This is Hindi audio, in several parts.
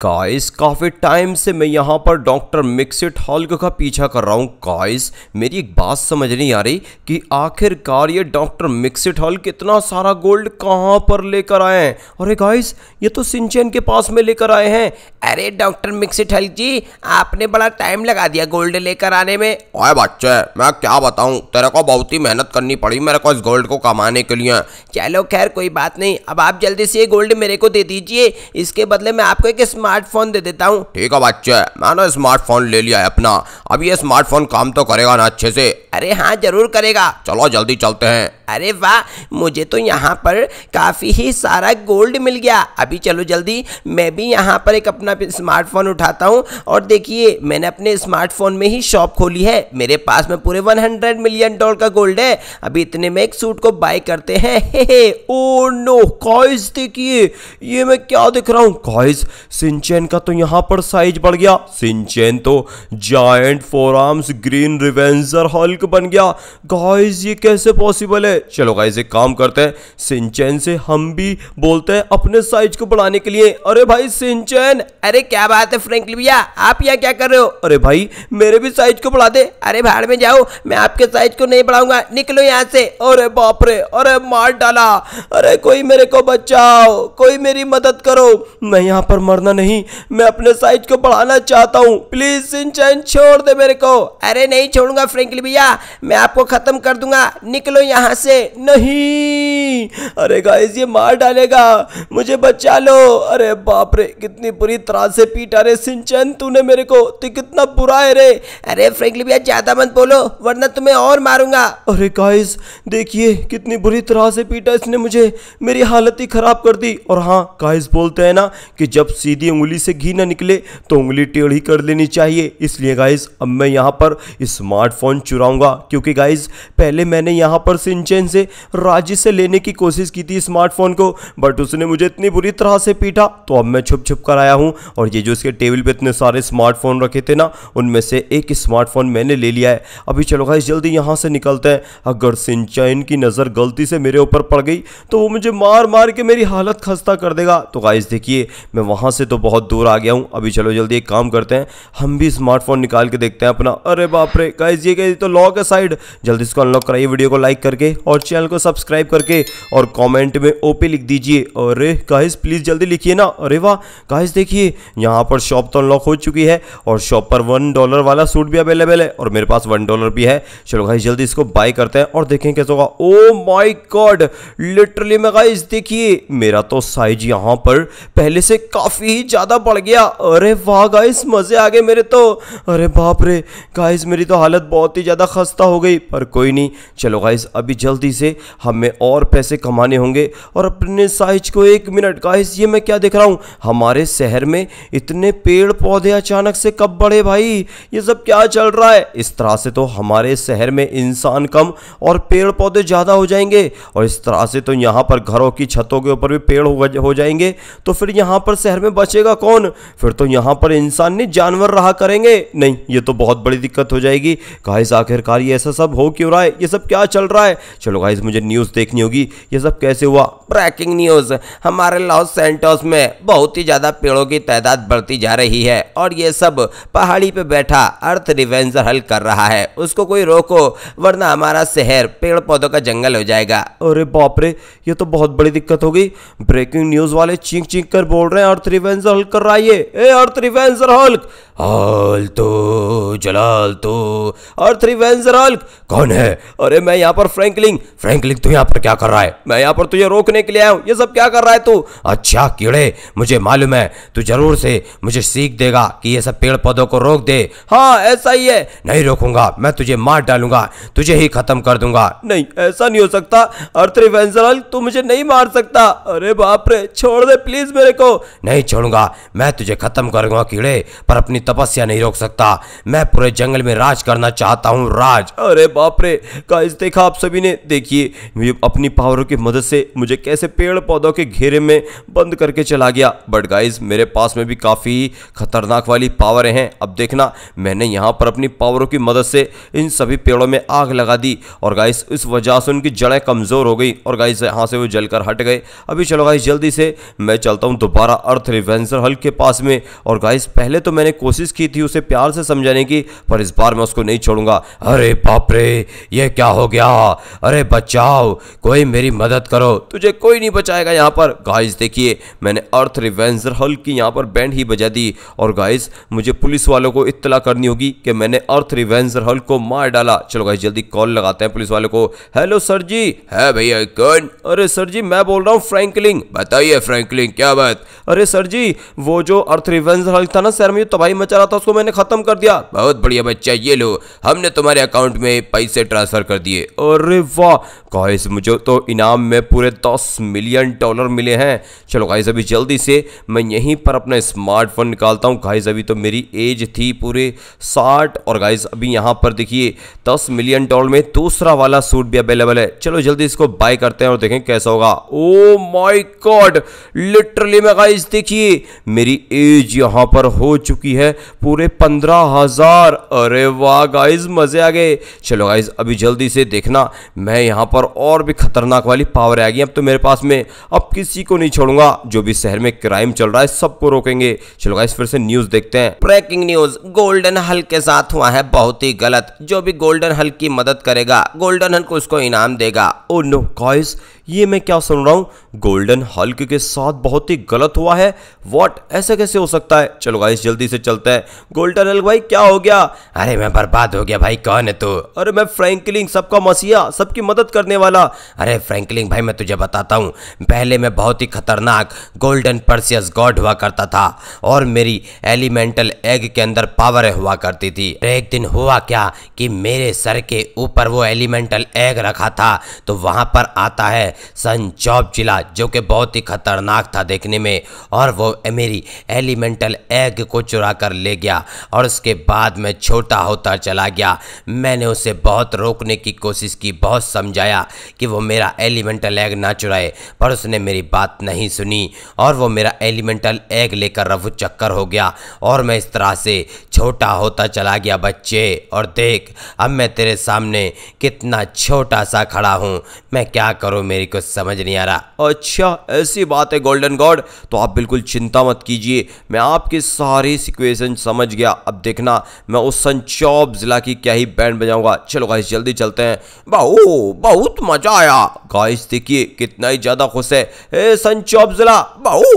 काइस काफ़ी टाइम से मैं यहाँ पर डॉक्टर मिक्सिट हॉल्क का पीछा कर रहा हूँ काइस मेरी एक बात समझ नहीं आ रही कि आखिरकार ये डॉक्टर मिक्सिट हॉल्क इतना सारा गोल्ड कहाँ पर लेकर आए हैं अरे काइस ये तो सिंचन के पास में लेकर आए हैं अरे डॉक्टर मिक्सिट हॉल जी आपने बड़ा टाइम लगा दिया गोल्ड लेकर आने में ओए बच्चे मैं क्या बताऊँ तेरे को बहुत ही मेहनत करनी पड़ी मेरे को इस गोल्ड को कमाने के लिए चलो खैर कोई बात नहीं अब आप जल्दी से ये गोल्ड मेरे को दे दीजिए इसके बदले में आपको एक स्मार्टफोन दे देता हूँ ठीक है बच्चे मैंने स्मार्टफोन ले लिया है अपना अब ये स्मार्टफोन काम तो करेगा ना अच्छे से अरे हाँ जरूर करेगा चलो जल्दी चलते हैं अरे वाह मुझे तो यहाँ पर काफ़ी ही सारा गोल्ड मिल गया अभी चलो जल्दी मैं भी यहाँ पर एक अपना स्मार्टफोन उठाता हूँ और देखिए मैंने अपने स्मार्टफोन में ही शॉप खोली है मेरे पास में पूरे 100 मिलियन डॉलर का गोल्ड है अभी इतने में एक सूट को बाय करते हैं हे हे ओ नो कॉइज देखिए ये मैं क्या दिख रहा हूँ कॉइज सिंचेन का तो यहाँ पर साइज बढ़ गया सिंचेन तो giant four arms green revenger Hulk बन गया गाइस ये कैसे पॉसिबल है चलो गाइस एक काम करते हैं सिंचेन से हम भी बोलते हैं अपने साइज को बढ़ाने के लिए अरे भाई सिंचेन अरे क्या बात है फ्रेंकली भैया आप यहाँ क्या कर रहे हो अरे भाई मेरे भी साइज को बढ़ा दे अरे भाड़ में जाओ मैं आपके साइज को नहीं बढ़ाऊंगा निकलो यहाँ से अरे बाप रे अरे मार डाला अरे कोई मेरे को बचाओ कोई मेरी मदद करो मैं यहाँ पर मरना नहीं नहीं मैं अपने साइज को बढ़ाना चाहता हूँ प्लीज सिंचन छोड़ दे मेरे को अरे नहीं छोड़ूंगा फ्रेंकली भैया मैं आपको खत्म कर दूंगा निकलो यहाँ से नहीं नहीं अरे गाइस ये मार डालेगा मुझे बचा लो अरे बाप रे कितनी बुरी तरह से पीटा रे सिंचन तूने मेरे को तो कितना बुरा है रे अरे फ्रेंकली भैया ज़्यादा मत बोलो वरना तुम्हें और मारूंगा अरे गाइस देखिए कितनी बुरी तरह से पीटा इसने मुझे मेरी हालत ही ख़राब कर दी और हाँ गाइस बोलते हैं ना कि जब सीधी उंगली से घी ना निकले तो उंगली टेढ़ी कर लेनी चाहिए इसलिए गाइस अब मैं यहाँ पर स्मार्टफोन चुराऊंगा क्योंकि गाइस पहले मैंने यहाँ पर सिंचन से राजी से लेने की कोशिश की थी स्मार्टफोन को बट उसने मुझे इतनी बुरी तरह से पीटा तो अब मैं छुप छुप कर आया हूँ और ये जो उसके टेबल पर इतने सारे स्मार्टफोन रखे थे ना उनमें से एक स्मार्टफोन मैंने ले लिया है अभी चलो भाई जल्दी यहाँ से निकलते हैं अगर सिंचाइन की नज़र गलती से मेरे ऊपर पड़ गई तो वो मुझे मार मार के मेरी हालत खस्ता कर देगा तो गाइस देखिए मैं वहाँ से तो बहुत दूर आ गया हूँ अभी चलो जल्दी एक काम करते हैं हम भी स्मार्टफोन निकाल के देखते हैं अपना अरे बाप रे गाइस ये कह तो लॉक है साइड जल्दी इसको अनलॉक कराइए वीडियो को लाइक करके और चैनल को सब्सक्राइब करके और कमेंट में ओपे लिख दीजिए अरे गाइस प्लीज़ जल्दी लिखिए ना अरे वाह गाइस देखिए यहाँ पर शॉप तो अनलॉक हो चुकी है और शॉप पर वन डॉलर वाला सूट भी अवेलेबल है और मेरे पास वन डॉलर भी है चलो गाइस जल्दी इसको बाय करते हैं और देखें कैसे होगा ओ माई गॉड लिटरली मैं गाइस देखिए मेरा तो साइज यहाँ पर पहले से काफ़ी ही ज़्यादा बढ़ गया अरे वाह गाइस मज़े आ गए मेरे तो अरे बाप रे गाइस मेरी तो हालत बहुत ही ज़्यादा खस्ता हो गई पर कोई नहीं चलो गाइस अभी जल्दी से हमें और पैसे पैसे कमाने होंगे और अपने साइज को एक मिनट का ये मैं क्या देख रहा हूँ हमारे शहर में इतने पेड़ पौधे अचानक से कब बढ़े भाई ये सब क्या चल रहा है इस तरह से तो हमारे शहर में इंसान कम और पेड़ पौधे ज़्यादा हो जाएंगे और इस तरह से तो यहाँ पर घरों की छतों के ऊपर भी पेड़ हो जाएंगे तो फिर यहाँ पर शहर में बचेगा कौन फिर तो यहाँ पर इंसान नहीं जानवर रहा करेंगे नहीं ये तो बहुत बड़ी दिक्कत हो जाएगी गाइस आखिरकार ये ऐसा सब हो क्यों रहा है ये सब क्या चल रहा है चलो गाइस मुझे न्यूज़ देखनी होगी ये सब कैसे हुआ ब्रेकिंग न्यूज़ हमारे लॉस सेंटोस में बहुत ही ज़्यादा पेड़ों की तादाद बढ़ती जा रही है और ये सब पहाड़ी पे बैठा अर्थ रिवेंजर हल कर रहा है उसको कोई रोको वरना हमारा शहर पेड़ पौधों का जंगल हो जाएगा अरे बापरे ये तो बहुत बड़ी दिक्कत हो गई ब्रेकिंग न्यूज़ वाले चीख चीख कर बोल रहे हैं अर्थ रिवेंजर हल कर रहा है ये ए अर्थ रिवेंजर हल्क आल तो जलाल तो वेंजर रिवेंजरल कौन है अरे मैं यहाँ पर फ्रैंकलिंग फ्रैंकलिंग तू यहाँ पर क्या कर रहा है मैं यहाँ पर तुझे रोकने के लिए आया हूँ ये सब क्या कर रहा है तू अच्छा कीड़े मुझे मालूम है तू जरूर से मुझे सीख देगा कि ये सब पेड़ पौधों को रोक दे हाँ ऐसा ही है नहीं रोकूंगा मैं तुझे मार डालूंगा तुझे ही खत्म कर दूंगा नहीं ऐसा नहीं हो सकता अर्थ रिवेंजरल तू मुझे नहीं मार सकता अरे बाप रे छोड़ दे प्लीज मेरे को नहीं छोड़ूंगा मैं तुझे खत्म करूंगा कीड़े पर अपनी तपस्या नहीं रोक सकता मैं पूरे जंगल में राज करना चाहता हूँ राज अरे बाप रे का देखा आप सभी ने देखिए अपनी पावरों की मदद से मुझे कैसे पेड़ पौधों के घेरे में बंद करके चला गया बट गाइस मेरे पास में भी काफ़ी खतरनाक वाली पावर हैं अब देखना मैंने यहाँ पर अपनी पावरों की मदद से इन सभी पेड़ों में आग लगा दी और गाइस इस वजह से उनकी जड़ें कमज़ोर हो गई और गाइस यहाँ से वो जलकर हट गए अभी चलो गाइस जल्दी से मैं चलता हूँ दोबारा अर्थ रिवेंसर हल के पास में और गाइस पहले तो मैंने कोशिश कोशिश की थी उसे प्यार से समझाने की पर इस बार मैं उसको नहीं छोड़ूंगा अरे बाप रे ये क्या हो गया अरे बचाओ कोई मेरी मदद करो तुझे कोई नहीं बचाएगा यहाँ पर गाइस देखिए मैंने अर्थ रिवेंजर हल की यहाँ पर बैंड ही बजा दी और गाइस मुझे पुलिस वालों को इतला करनी होगी कि मैंने अर्थ रिवेंजर हल को मार डाला चलो गाइस जल्दी कॉल लगाते हैं पुलिस वालों को हेलो सर जी है भैया कौन अरे सर जी मैं बोल रहा हूँ फ्रेंकलिंग बताइए फ्रेंकलिंग क्या बात अरे सर जी वो जो अर्थ रिवेंजर हल था ना सर में तबाही में रहा था उसको मैंने खत्म कर दिया बहुत बढ़िया बच्चा ये लो हमने तुम्हारे अकाउंट में पैसे ट्रांसफर कर दिए अरे वाह गाइस मुझे तो इनाम में पूरे दस मिलियन डॉलर मिले हैं चलो गाइस अभी जल्दी से मैं यहीं पर अपना स्मार्टफोन निकालता हूँ गाइस अभी तो मेरी एज थी पूरे साठ और गाइस अभी यहाँ पर देखिए दस मिलियन डॉलर में दूसरा वाला सूट भी अवेलेबल है चलो जल्दी इसको बाय करते हैं और देखें कैसा होगा ओ माई गॉड लिटरली मैं गाइस देखिए मेरी एज यहाँ पर हो चुकी है पूरे पंद्रह हज़ार अरे वाह गाइज मज़े आ गए चलो गाइज अभी जल्दी से देखना मैं यहाँ पर और भी खतरनाक वाली पावर आ गई अब तो मेरे पास में अब किसी को नहीं छोड़ूंगा जो भी शहर में क्राइम चल रहा है सबको रोकेंगे चलो गाइज फिर से न्यूज़ देखते हैं ब्रेकिंग न्यूज़ गोल्डन हल के साथ हुआ है बहुत ही गलत जो भी गोल्डन हल की मदद करेगा गोल्डन हल को उसको इनाम देगा ओ नो गाइज ये मैं क्या सुन रहा हूँ गोल्डन हल्क के साथ बहुत ही गलत हुआ है वॉट ऐसा कैसे हो सकता है चलो गाइस जल्दी से चलते हैं गोल्डन हल्क भाई क्या हो गया अरे मैं बर्बाद हो गया भाई कौन है तू अरे मैं फ्रैंकलिंग सबका मसीहा सबकी मदद करने वाला अरे फ्रैंकलिंग भाई मैं तुझे बताता हूँ पहले मैं बहुत ही खतरनाक गोल्डन पर्सियस गॉड हुआ करता था और मेरी एलिमेंटल एग के अंदर पावर हुआ करती थी एक दिन हुआ क्या कि मेरे सर के ऊपर वो एलिमेंटल एग रखा था तो वहां पर आता है सनचॉप जिला जो कि बहुत ही खतरनाक था देखने में और वो मेरी एलिमेंटल एग को चुरा कर ले गया और उसके बाद मैं छोटा होता चला गया मैंने उसे बहुत रोकने की कोशिश की बहुत समझाया कि वो मेरा एलिमेंटल एग ना चुराए पर उसने मेरी बात नहीं सुनी और वो मेरा एलिमेंटल एग लेकर रफू चक्कर हो गया और मैं इस तरह से छोटा होता चला गया बच्चे और देख अब मैं तेरे सामने कितना छोटा सा खड़ा हूँ मैं क्या करूँ मेरी मेरे को समझ नहीं आ रहा अच्छा ऐसी बात है गोल्डन गॉड तो आप बिल्कुल चिंता मत कीजिए मैं आपके सारे सिक्वेशन समझ गया अब देखना मैं उस संचौब जिला की क्या ही बैंड बजाऊंगा चलो गाइस जल्दी चलते हैं बहु बहुत मजा आया गाइस देखिए कितना ही ज़्यादा खुश है ए संचौब जिला बहु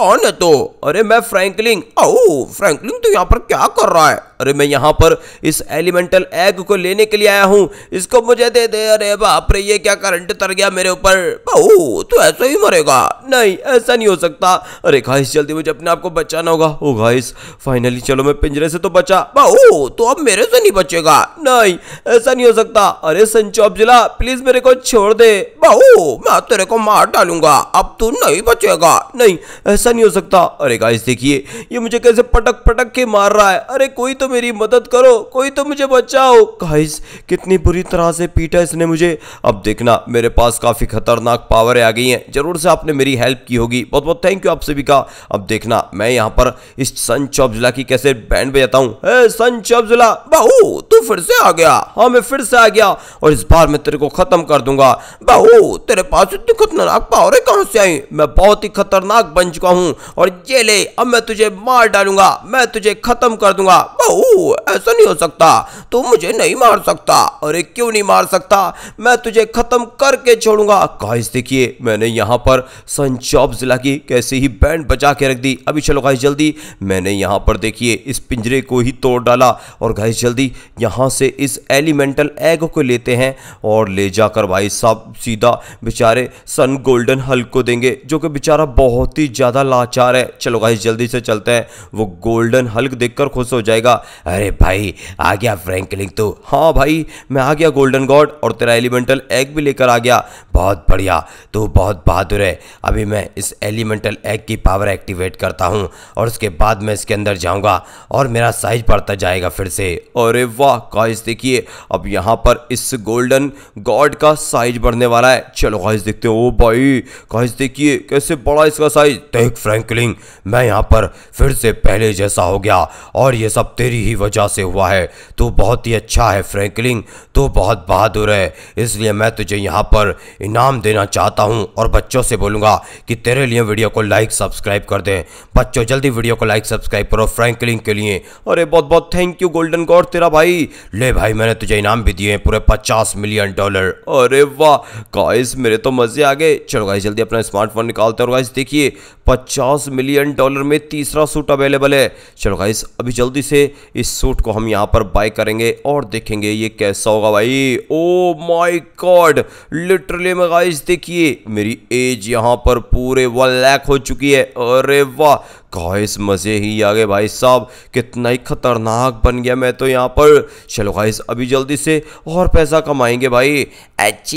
कौन है तो अरे मैं फ्रैंकलिंग ओ फ्रैंकलिंग तो यहाँ पर क्या कर रहा है अरे मैं यहाँ पर इस एलिमेंटल एग को लेने के लिए आया हूँ इसको मुझे दे दे अरे बाप रे ये क्या करंट तर गया मेरे ऊपर बहू तो ऐसा ही मरेगा नहीं ऐसा नहीं हो सकता अरे घाइस जल्दी मुझे अपने आप को बचाना होगा ओ घाइस फाइनली चलो मैं पिंजरे से तो बचा बहू तो अब मेरे से नहीं बचेगा नहीं ऐसा नहीं हो सकता अरे संचौप जिला प्लीज मेरे को छोड़ दे बहू मैं तेरे को मार डालूंगा अब तू नहीं बचेगा नहीं ऐसा नहीं हो सकता अरे गाइस देखिए ये मुझे कैसे पटक पटक के मार रहा है अरे कोई तो मेरी मदद करो कोई तो मुझे बचाओ गाइस कितनी बुरी तरह से पीटा इसने मुझे अब देखना मेरे पास काफ़ी खतरनाक पावरें आ गई हैं जरूर से आपने मेरी हेल्प की होगी बहुत बहुत थैंक यू आप सभी का अब देखना मैं यहाँ पर इस सन चौबजुला की कैसे बैंड बजाता हूँ सन चौबजुला बहू तू फिर से आ गया हाँ मैं फिर से आ गया और इस बार मैं तेरे को ख़त्म कर दूंगा बहू तेरे पास इतनी खतरनाक पावरें कहाँ से आई मैं बहुत ही खतरनाक बन चुका हूँ और ये ले अब मैं तुझे मार डालूंगा मैं तुझे खत्म कर दूंगा बहू हूँ ऐसा नहीं हो सकता तू मुझे नहीं मार सकता अरे क्यों नहीं मार सकता मैं तुझे खत्म करके छोड़ूंगा गाइस देखिए मैंने यहाँ पर संचौप जिला की कैसे ही बैंड बचा के रख दी अभी चलो गाइस जल्दी मैंने यहाँ पर देखिए इस पिंजरे को ही तोड़ डाला और गाइस जल्दी यहाँ से इस एलिमेंटल एग को लेते हैं और ले जाकर भाई साहब सीधा बेचारे सन गोल्डन हल्क को देंगे जो कि बेचारा बहुत ही ज़्यादा लाचार है चलो गाइस जल्दी से चलते हैं वो गोल्डन हल्क देखकर खुश हो जाएगा अरे भाई आ गया फ्रैंकलिंग तो हाँ भाई मैं आ गया गोल्डन गॉड और तेरा एलिमेंटल एग भी लेकर आ गया बहुत बढ़िया तो बहुत बहादुर है अभी मैं इस एलिमेंटल एग की पावर एक्टिवेट करता हूँ और उसके बाद मैं इसके अंदर जाऊँगा और मेरा साइज बढ़ता जाएगा फिर से अरे वाह गाइस देखिए अब यहाँ पर इस गोल्डन गॉड का साइज बढ़ने वाला है चलो गाइस देखते हो भाई गाइस देखिए कैसे बड़ा इसका साइज देख फ्रैंकलिंग मैं यहाँ पर फिर से पहले जैसा हो गया और ये सब तेरी तेरी ही वजह से हुआ है तू बहुत ही अच्छा है फ्रैंकलिन तू बहुत बहादुर है इसलिए मैं तुझे यहाँ पर इनाम देना चाहता हूँ और बच्चों से बोलूँगा कि तेरे लिए वीडियो को लाइक सब्सक्राइब कर दें बच्चों जल्दी वीडियो को लाइक सब्सक्राइब करो फ्रैंकलिन के लिए अरे बहुत बहुत थैंक यू गोल्डन गॉड तेरा भाई ले भाई मैंने तुझे इनाम भी दिए पूरे पचास मिलियन डॉलर अरे वाह गाइस मेरे तो मज़े आ गए चलो गाइस जल्दी अपना स्मार्टफोन निकालते और गाइस देखिए पचास मिलियन डॉलर में तीसरा सूट अवेलेबल है चलो गाइस अभी जल्दी से इस सूट को हम यहाँ पर बाय करेंगे और देखेंगे ये कैसा होगा भाई ओ माय गॉड लिटरली मैं गाइस देखिए मेरी एज यहाँ पर पूरे वन लैख हो चुकी है अरे वाह गाइस मज़े ही आ गए भाई साहब कितना ही खतरनाक बन गया मैं तो यहाँ पर चलो गाइस अभी जल्दी से और पैसा कमाएंगे भाई अच्छा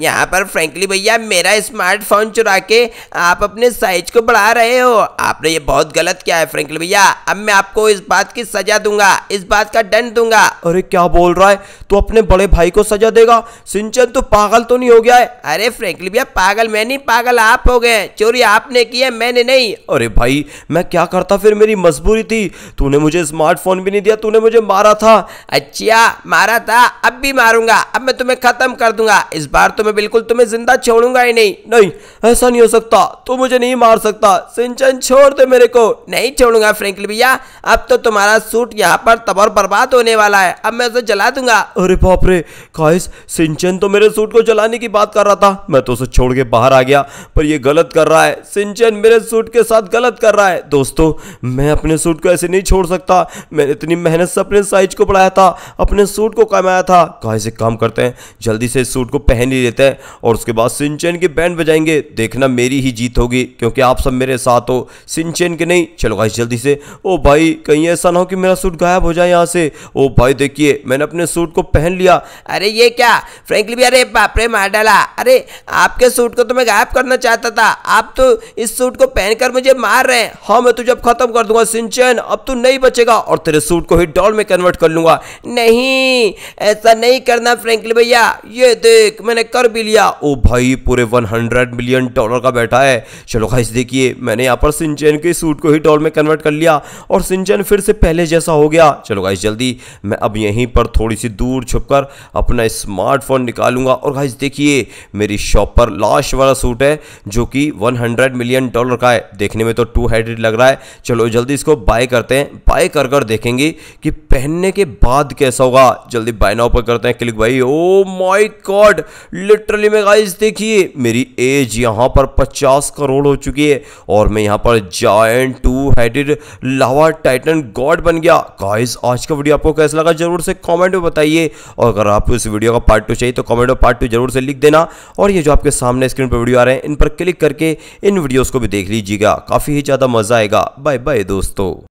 यहाँ पर फ्रेंकली भैया मेरा स्मार्टफोन चुरा के आप अपने साइज को बढ़ा रहे हो आपने ये बहुत गलत किया है फ्रेंकली भैया अब मैं आपको इस बात की सजा दूंगा इस बात का दंड दूंगा अरे क्या बोल रहा है तू अपने बड़े भाई को सजा देगा सिंचन तो पागल तो नहीं हो गया है अरे फ्रेंकली भैया पागल मैं नहीं पागल आप हो गए चोरी आपने की है मैंने नहीं अरे भाई मैं क्या करता फिर मेरी मजबूरी थी तूने मुझे स्मार्टफोन भी नहीं दिया तूने मुझे मारा था अच्छा मारा था अब भी मारूंगा अब मैं तुम्हें खत्म कर दूंगा इस बार तो मैं बिल्कुल तुम्हें जिंदा छोड़ूंगा ही नहीं नहीं ऐसा नहीं हो सकता तू मुझे नहीं मार सकता सिंचन छोड़ दे मेरे को नहीं छोड़ूंगा फ्रेंकली भैया अब तो तुम्हारा सूट यहाँ पर तब और बर्बाद होने वाला है अब मैं उसे जला दूंगा अरे बाप खाइस सिंचन तो मेरे सूट को जलाने की बात कर रहा था मैं तो उसे छोड़ के बाहर आ गया पर यह गलत कर रहा है सिंचन मेरे सूट के साथ गलत कर रहा है है दोस्तों मैं अपने सूट को ऐसे नहीं छोड़ सकता मैंने इतनी मेहनत से अपने साइज को बढ़ाया था अपने सूट को कमाया था कहा से काम करते हैं जल्दी से सूट को पहन ही लेते हैं और उसके बाद सिंचन की बैंड बजाएंगे देखना मेरी ही जीत होगी क्योंकि आप सब मेरे साथ हो सिंचन के नहीं चलो गाइस जल्दी से ओ भाई कहीं ऐसा ना हो कि मेरा सूट गायब हो जाए यहाँ से ओ भाई देखिए मैंने अपने सूट को पहन लिया अरे ये क्या फ्रेंकली भी अरे बापरे मार डाला अरे आपके सूट को तो मैं गायब करना चाहता था आप तो इस सूट को पहनकर मुझे मार रहे हैं हाँ मैं तुझे अब खत्म कर दूंगा सिंचन अब तू नहीं बचेगा और तेरे सूट को ही डॉल में कन्वर्ट कर लूंगा नहीं ऐसा नहीं करना फ्रेंकली भैया ये देख मैंने कर भी लिया ओ भाई पूरे हंड्रेड मिलियन डॉलर का बैठा है चलो खाइस देखिए मैंने यहाँ पर सिंचन के सूट को ही डॉल में कन्वर्ट कर लिया और सिंचन फिर से पहले जैसा हो गया चलो खाइस जल्दी मैं अब यहीं पर थोड़ी सी दूर छुप अपना स्मार्टफोन निकालूंगा और खाइस देखिए मेरी शॉप पर लास्ट वाला सूट है जो कि वन मिलियन डॉलर का है देखने में तो टू हेड एक्साइटेड लग रहा है चलो जल्दी इसको बाय करते हैं बाय कर कर देखेंगे कि पहनने के बाद कैसा होगा जल्दी बाय नाउ पर करते हैं क्लिक भाई ओ माय गॉड लिटरली मैं गाइस देखिए मेरी एज यहाँ पर 50 करोड़ हो चुकी है और मैं यहाँ पर giant two headed lava titan god बन गया गाइस आज का वीडियो आपको कैसा लगा जरूर से कॉमेंट में बताइए और अगर आप इस वीडियो का पार्ट टू चाहिए तो कॉमेंट में पार्ट टू जरूर से लिख देना और ये जो आपके सामने स्क्रीन पर वीडियो आ रहे हैं इन पर क्लिक करके इन वीडियोज़ को भी देख लीजिएगा काफ़ी ही ज़्यादा मज़ा आएगा बाय बाय दोस्तों